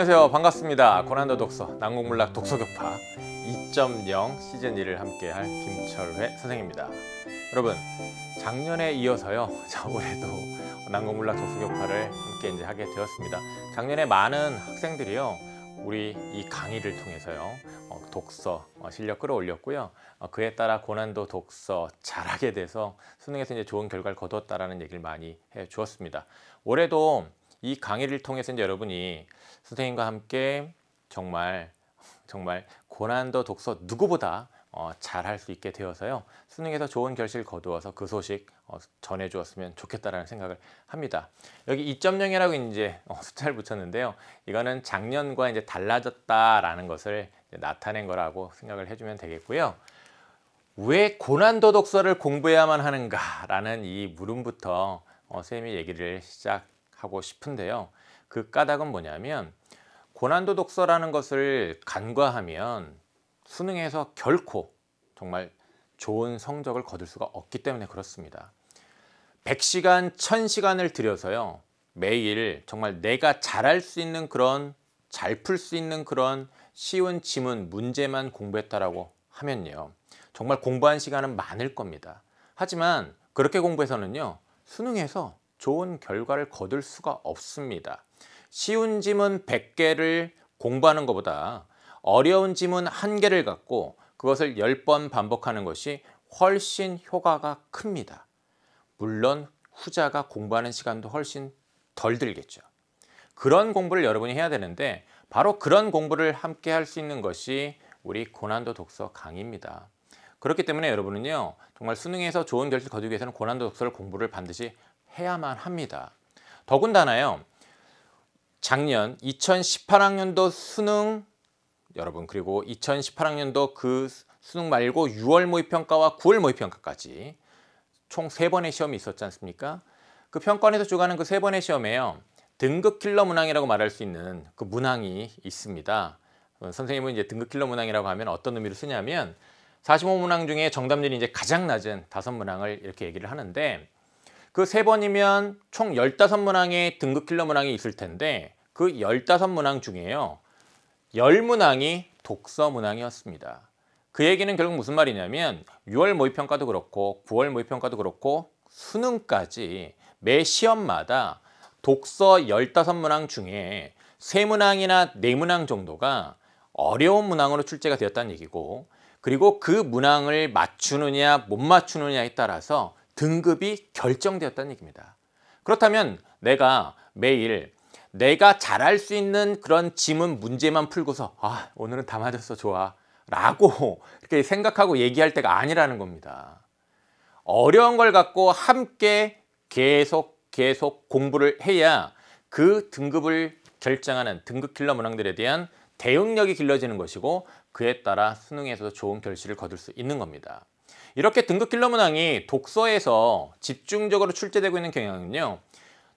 안녕하세요 반갑습니다 고난도 독서 난국물락 독서교파 2.0 시즌1을 함께할 김철회 선생입니다 여러분 작년에 이어서요 자 올해도 난국물락 독서교파를 함께 이제 하게 되었습니다 작년에 많은 학생들이요 우리 이 강의를 통해서요 어, 독서 어, 실력 끌어올렸고요 어, 그에 따라 고난도 독서 잘하게 돼서 수능에서 이제 좋은 결과를 거뒀다라는 얘기를 많이 해 주었습니다 올해도 이 강의를 통해서 이제 여러분이 선생님과 함께 정말 정말 고난도 독서 누구보다 어, 잘할 수 있게 되어서요. 수능에서 좋은 결실 거두어서 그 소식 어, 전해 주었으면 좋겠다라는 생각을 합니다. 여기 2.0이라고 이제 어, 숫자를 붙였는데요. 이거는 작년과 이제 달라졌다라는 것을 나타낸 거라고 생각을 해주면 되겠고요. 왜 고난도 독서를 공부해야만 하는가라는 이 물음부터 어, 쌤이 얘기를 시작 하고 싶은데요. 그 까닭은 뭐냐면 고난도 독서라는 것을 간과하면 수능에서 결코 정말 좋은 성적을 거둘 수가 없기 때문에 그렇습니다. 100시간, 1000시간을 들여서요. 매일 정말 내가 잘할 수 있는 그런 잘 풀 수 있는 그런 쉬운 지문 문제만 공부했다라고 하면요. 정말 공부한 시간은 많을 겁니다. 하지만 그렇게 공부해서는요. 수능에서 좋은 결과를 거둘 수가 없습니다. 쉬운 짐은 100개를 공부하는 것보다 어려운 짐은 1개를 갖고 그것을 10번 반복하는 것이 훨씬 효과가 큽니다. 물론 후자가 공부하는 시간도 훨씬 덜 들겠죠. 그런 공부를 여러분이 해야 되는데 바로 그런 공부를 함께 할 수 있는 것이 우리 고난도 독서 강의입니다. 그렇기 때문에 여러분은요 정말 수능에서 좋은 결실 거두기 위해서는 고난도 독서를 공부를 반드시 해야만 합니다. 더군다나요. 작년 2018학년도 수능 여러분 그리고 2018학년도 그 수능 말고 6월 모의평가와 9월 모의평가까지 총 세번의 시험이 있었지 않습니까? 그 평가원에서 주관하는 그 세번의 시험에요. 등급 킬러 문항이라고 말할 수 있는 그 문항이 있습니다. 선생님은 이제 등급 킬러 문항이라고 하면 어떤 의미로 쓰냐면 45문항 중에 정답률이 이제 가장 낮은 다섯 문항을 이렇게 얘기를 하는데 그세 번이면 총1 5 문항의 등급 킬러 문항이 있을 텐데 그1 5 문항 중에요. 1 0문항이 독서 문항이었습니다. 그 얘기는 결국 무슨 말이냐면 6월 모의평가도 그렇고 9월 모의평가도 그렇고 수능까지 매 시험마다 독서 15문항 중에 3문항이나 4문항 정도가 어려운 문항으로 출제가 되었다는 얘기고 그리고 그 문항을 맞추느냐 못 맞추느냐에 따라서 등급이 결정되었다는 얘기입니다. 그렇다면 내가 매일 내가 잘할 수 있는 그런 지문 문제만 풀고서 아 오늘은 다 맞았어 좋아 라고 이렇게 생각하고 얘기할 때가 아니라는 겁니다. 어려운 걸 갖고 함께 계속 계속 공부를 해야 그 등급을 결정하는 등급 킬러 문항들에 대한 대응력이 길러지는 것이고 그에 따라 수능에서도 좋은 결실을 거둘 수 있는 겁니다. 이렇게 등급 킬러 문항이 독서에서 집중적으로 출제되고 있는 경향은요.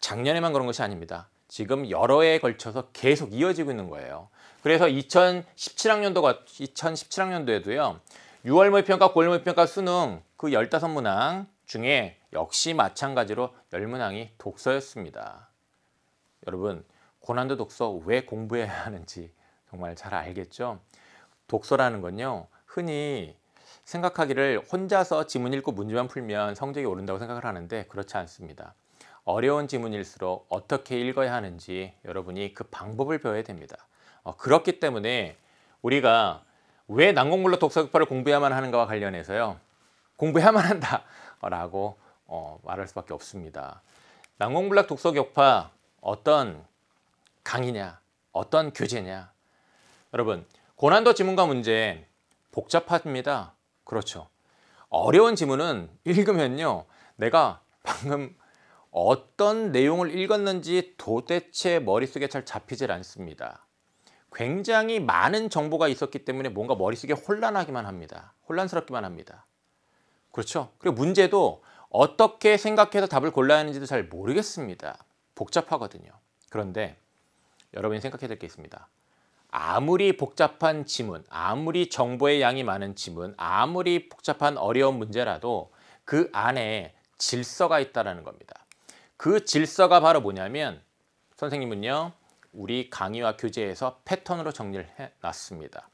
작년에만 그런 것이 아닙니다. 지금 여러 해에 걸쳐서 계속 이어지고 있는 거예요. 그래서 2017학년도가 2017학년도에도요. 6월 모의평가, 9월 모의평가 수능 그 15문항 중에 역시 마찬가지로 10문항이 독서였습니다. 여러분, 고난도 독서 왜 공부해야 하는지 정말 잘 알겠죠? 독서라는 건요. 흔히 생각하기를 혼자서 지문 읽고 문제만 풀면 성적이 오른다고 생각을 하는데 그렇지 않습니다. 어려운 지문일수록 어떻게 읽어야 하는지 여러분이 그 방법을 배워야 됩니다. 어, 그렇기 때문에 우리가 왜 난공불락 독서격파를 공부해야만 하는가와 관련해서요. 공부해야만 한다 라고 어, 말할 수밖에 없습니다. 난공불락 독서격파 어떤 강의냐 어떤 교재냐 여러분 고난도 지문과 문제 복잡합니다. 그렇죠. 어려운 지문은 읽으면요. 내가 방금 어떤 내용을 읽었는지 도대체 머릿속에 잘 잡히질 않습니다. 굉장히 많은 정보가 있었기 때문에 뭔가 머릿속에 혼란하기만 합니다. 혼란스럽기만 합니다. 그렇죠? 그리고 문제도 어떻게 생각해서 답을 골라야 하는지도 잘 모르겠습니다. 복잡하거든요. 그런데 여러분이 생각해야 될 게 있습니다. 아무리 복잡한 지문, 아무리 정보의 양이 많은 지문, 아무리 복잡한 어려운 문제라도 그 안에 질서가 있다는 겁니다. 그 질서가 바로 뭐냐면 선생님은요. 우리 강의와 교재에서 패턴으로 정리를 해 놨습니다.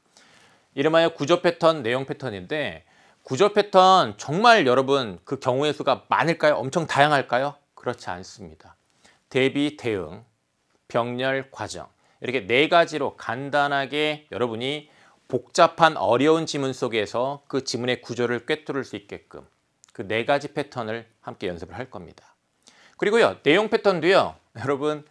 이름하여 구조 패턴, 내용 패턴인데 구조 패턴 정말 여러분 그 경우의 수가 많을까요? 엄청 다양할까요? 그렇지 않습니다. 대비, 대응, 병렬, 과정 이렇게 네 가지로 간단하게 여러분이 복잡한 어려운 지문 속에서 그 지문의 구조를 꿰뚫을 수 있게끔 그 네 가지 패턴을 함께 연습을 할 겁니다. 그리고요. 내용 패턴도요. 여러분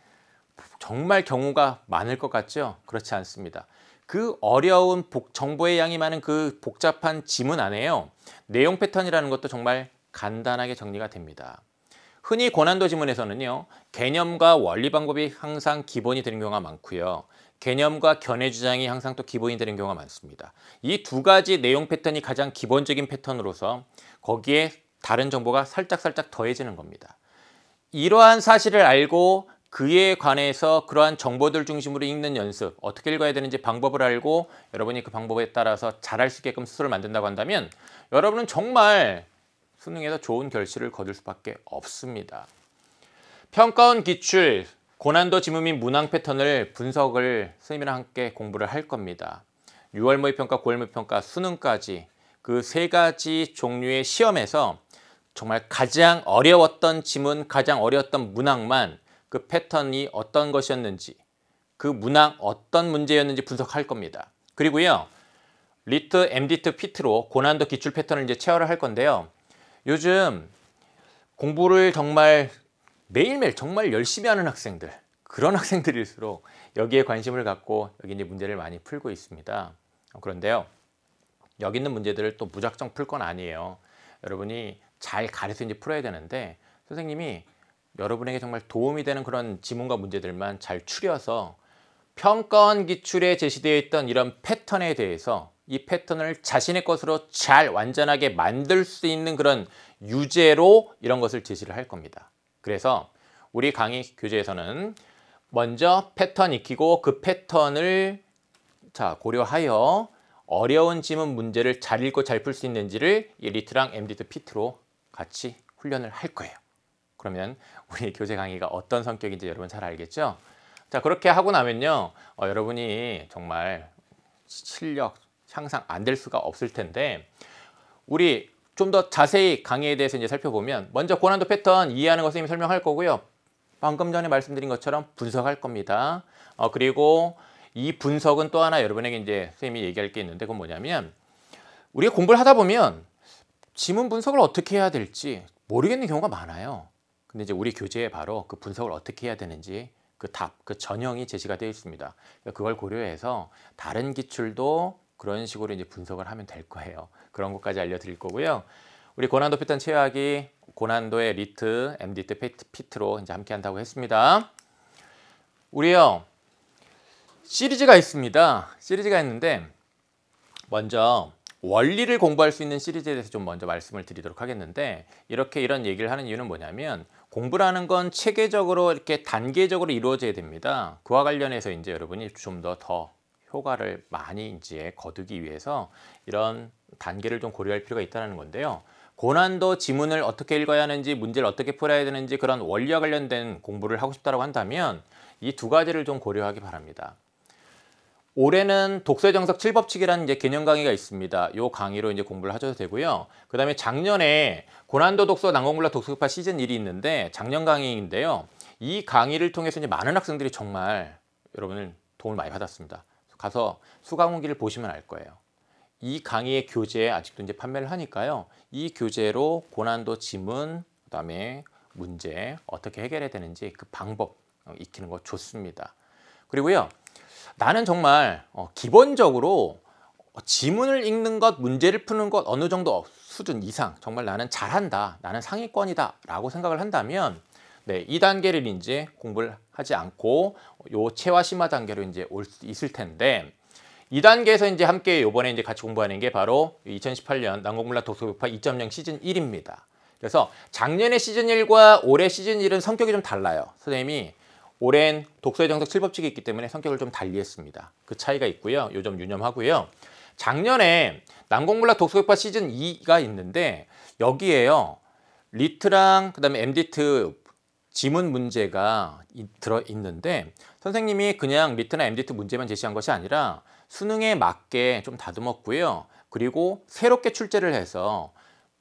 정말 경우가 많을 것 같죠? 그렇지 않습니다. 그 어려운 복, 정보의 양이 많은 그 복잡한 지문 안에요. 내용 패턴이라는 것도 정말 간단하게 정리가 됩니다. 흔히 고난도 지문에서는요. 개념과 원리 방법이 항상 기본이 되는 경우가 많고요. 개념과 견해 주장이 항상 또 기본이 되는 경우가 많습니다. 이 두 가지 내용 패턴이 가장 기본적인 패턴으로서 거기에 다른 정보가 살짝살짝 더해지는 겁니다. 이러한 사실을 알고 그에 관해서 그러한 정보들 중심으로 읽는 연습, 어떻게 읽어야 되는지 방법을 알고 여러분이 그 방법에 따라서 잘할 수 있게끔 스스로 만든다고 한다면 여러분은 정말 수능에서 좋은 결실을 거둘 수밖에 없습니다. 평가원 기출, 고난도 지문 및 문항 패턴을 분석을 선생님이랑 함께 공부를 할 겁니다. 6월 모의평가, 9월 모의평가, 수능까지 그 세 가지 종류의 시험에서 정말 가장 어려웠던 지문, 가장 어려웠던 문항만 그 패턴이 어떤 것이었는지 그 문항 어떤 문제였는지 분석할 겁니다. 그리고요. 리트, 엠디트, 피트로 고난도 기출 패턴을 이제 체화를 할 건데요. 요즘 공부를 정말 매일매일 정말 열심히 하는 학생들 그런 학생들일수록 여기에 관심을 갖고 여기 이제 문제를 많이 풀고 있습니다. 어, 그런데요. 여기 있는 문제들을 또 무작정 풀 건 아니에요. 여러분이 잘 가려서 이제 풀어야 되는데 선생님이 여러분에게 정말 도움이 되는 그런 지문과 문제들만 잘 추려서 평가원 기출에 제시되어 있던 이런 패턴에 대해서 이 패턴을 자신의 것으로 잘 완전하게 만들 수 있는 그런 유제로 이런 것을 제시를 할 겁니다. 그래서 우리 강의 교재에서는 먼저 패턴 익히고 그 패턴을 자 고려하여 어려운 지문 문제를 잘 읽고 잘 풀 수 있는지를 이 리트랑 엠디도 피트로 같이 훈련을 할 거예요. 그러면 우리 교재 강의가 어떤 성격인지 여러분 잘 알겠죠? 자 그렇게 하고 나면요. 어, 여러분이 정말 실력, 향상 안 될 수가 없을 텐데 우리 좀 더 자세히 강의에 대해서 이제 살펴보면 먼저 고난도 패턴 이해하는 것을생님 설명할 거고요. 방금 전에 말씀드린 것처럼 분석할 겁니다. 어, 그리고 이 분석은 또 하나 여러분에게 이제 선생님이 얘기할 게 있는데 그건 뭐냐면 우리가 공부를 하다 보면 지문 분석을 어떻게 해야 될지 모르겠는 경우가 많아요. 근데 이제 우리 교재에 바로 그 분석을 어떻게 해야 되는지 그 답, 그 전형이 제시가 되어 있습니다. 그러니까 그걸 고려해서 다른 기출도 그런 식으로 이제 분석을 하면 될 거예요. 그런 것까지 알려드릴 거고요. 우리 고난도 패턴 최악이 고난도의 리트, MD트, 피트로 이제 함께 한다고 했습니다. 우리요 시리즈가 있습니다. 시리즈가 있는데 먼저 원리를 공부할 수 있는 시리즈에 대해서 좀 먼저 말씀을 드리도록 하겠는데 이렇게 이런 얘기를 하는 이유는 뭐냐면 공부라는 건 체계적으로 이렇게 단계적으로 이루어져야 됩니다. 그와 관련해서 이제 여러분이 좀더더 효과를 많이 이제 거두기 위해서 이런 단계를 좀 고려할 필요가 있다는 건데요. 고난도 지문을 어떻게 읽어야 하는지 문제를 어떻게 풀어야 되는지 그런 원리와 관련된 공부를 하고 싶다고 한다면 이 두 가지를 좀 고려하기 바랍니다. 올해는 독서 정석 7법칙이라는 이제 개념 강의가 있습니다. 이 강의로 이제 공부를 하셔도 되고요. 그 다음에 작년에 고난도 독서 난공불락 독서파 시즌 1이 있는데 작년 강의인데요. 이 강의를 통해서 이제 많은 학생들이 정말 여러분을 도움을 많이 받았습니다. 가서 수강후기를 보시면 알 거예요. 이 강의의 교재 아직도 이제 판매를 하니까요. 이 교재로 고난도 지문, 그다음에 문제 어떻게 해결해야 되는지 그 방법 어, 익히는 거 좋습니다. 그리고요. 나는 정말 어, 기본적으로 어, 지문을 읽는 것, 문제를 푸는 것 어느 정도 수준 이상 정말 나는 잘한다, 나는 상위권이다 라고 생각을 한다면 네, 이단계를 이제 공부를 하지 않고 요 체화 심화 단계로 이제 올 수 있을 텐데 이단계에서 이제 함께 요번에 이제 같이 공부하는 게 바로 2018년 난공불락 독서교파 2.0 시즌 1입니다. 그래서 작년의 시즌 1과 올해 시즌 1은 성격이 좀 달라요. 선생님이 올해 독서의 정석 7법칙이 있기 때문에 성격을 좀 달리했습니다. 그 차이가 있고요. 요점 유념하고요. 작년에 난공불락 독서교파 시즌 2가 있는데 여기에요. 리트랑 그다음에 엠디트 지문 문제가 들어 있는데 선생님이 그냥 리트나 MDT 문제만 제시한 것이 아니라 수능에 맞게 좀 다듬었고요. 그리고 새롭게 출제를 해서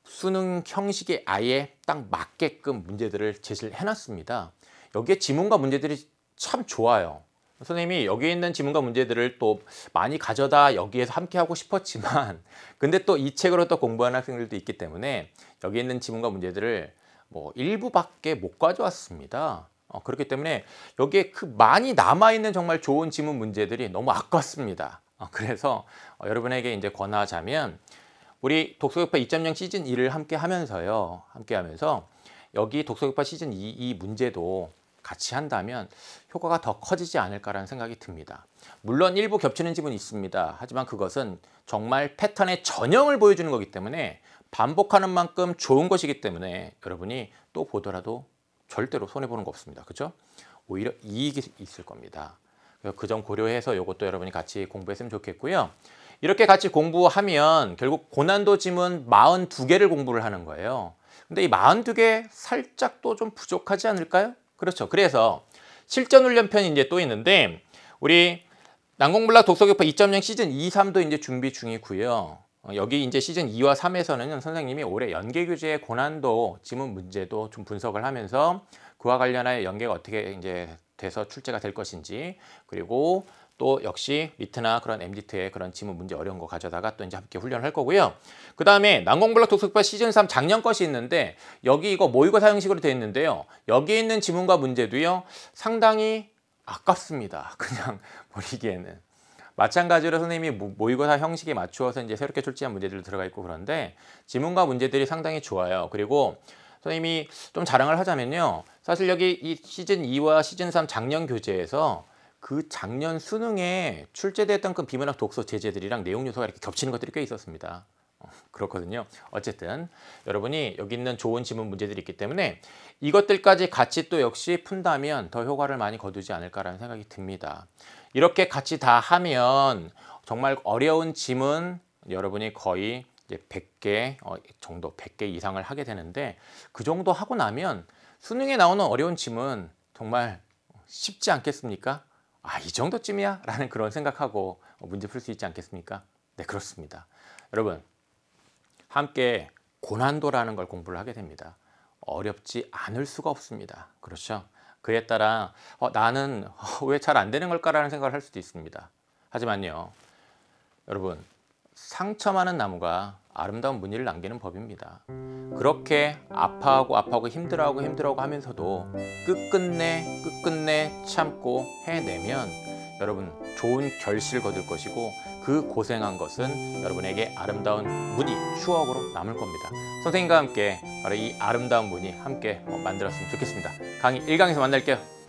수능 형식에 아예 딱 맞게끔 문제들을 제시를 해놨습니다. 여기에 지문과 문제들이 참 좋아요. 선생님이 여기 있는 지문과 문제들을 또 많이 가져다 여기에서 함께 하고 싶었지만 근데 또 이 책으로 또 공부하는 학생들도 있기 때문에 여기 있는 지문과 문제들을 뭐 일부밖에 못 가져왔습니다. 어, 그렇기 때문에 여기에 그 많이 남아있는 정말 좋은 지문 문제들이 너무 아깝습니다. 어, 그래서 어, 여러분에게 이제 권하자면 우리 독서교파 2.0 시즌 1을 함께 하면서요. 함께 하면서 여기 독서교파 시즌 2 이 문제도 같이 한다면 효과가 더 커지지 않을까라는 생각이 듭니다. 물론 일부 겹치는 지문이 있습니다. 하지만 그것은 정말 패턴의 전형을 보여주는 거기 때문에 반복하는 만큼 좋은 것이기 때문에 여러분이 또 보더라도 절대로 손해보는 거 없습니다. 그렇죠? 오히려 이익이 있을 겁니다. 그점 그 고려해서 이것도 여러분이 같이 공부했으면 좋겠고요. 이렇게 같이 공부하면 결국 고난도 지문 42개를 공부를 하는 거예요. 근데 이 42개 살짝 또 좀 부족하지 않을까요? 그렇죠. 그래서 실전훈련편이 이제 또 있는데 우리 난공불락 독서교파 2.0 시즌 2, 3도 이제 준비 중이고요. 어, 여기 이제 시즌 2와 3에서는 선생님이 올해 연계 교재의 고난도 지문 문제도 좀 분석을 하면서 그와 관련하여 연계가 어떻게 이제 돼서 출제가 될 것인지 그리고 또 역시 리트나 그런 엠디트의 그런 지문 문제 어려운 거 가져다가 또 이제 함께 훈련을 할 거고요. 그 다음에 난공블록 독서파 시즌 3 작년 것이 있는데 여기 이거 모의고 사형식으로 되어 있는데요. 여기에 있는 지문과 문제도요. 상당히 아깝습니다. 그냥 버리기에는. 마찬가지로 선생님이 모의고사 형식에 맞추어서 이제 새롭게 출제한 문제들도 들어가 있고 그런데 지문과 문제들이 상당히 좋아요. 그리고 선생님이 좀 자랑을 하자면요. 사실 여기 이 시즌 2와 시즌 3 작년 교재에서 그 작년 수능에 출제됐던 그 비문학 독서 제재들이랑 내용 요소가 이렇게 겹치는 것들이 꽤 있었습니다. 어, 그렇거든요. 어쨌든 여러분이 여기 있는 좋은 지문 문제들이 있기 때문에 이것들까지 같이 또 역시 푼다면 더 효과를 많이 거두지 않을까라는 생각이 듭니다. 이렇게 같이 다 하면 정말 어려운 짐은 여러분이 거의 100개 어, 정도 100개 이상을 하게 되는데 그 정도 하고 나면 수능에 나오는 어려운 짐은 정말 쉽지 않겠습니까? 아, 이 정도쯤이야? 라는 그런 생각하고 문제 풀 수 있지 않겠습니까? 네, 그렇습니다. 여러분, 함께 고난도라는 걸 공부를 하게 됩니다. 어렵지 않을 수가 없습니다. 그렇죠? 그에 따라 어, 나는 어, 왜잘 안 되는 걸까라는 생각을 할 수도 있습니다. 하지만요. 여러분 상처많은 나무가 아름다운 무늬를 남기는 법입니다. 그렇게 아파하고 아파하고 힘들어하고 힘들어하고 하면서도 끝끝내 끝끝내 참고 해내면 여러분 좋은 결실 거둘 것이고 그 고생한 것은 여러분에게 아름다운 무늬 추억으로 남을 겁니다. 선생님과 함께 바로 이 아름다운 무늬 함께 뭐 만들었으면 좋겠습니다. 강의 1강에서 만날게요.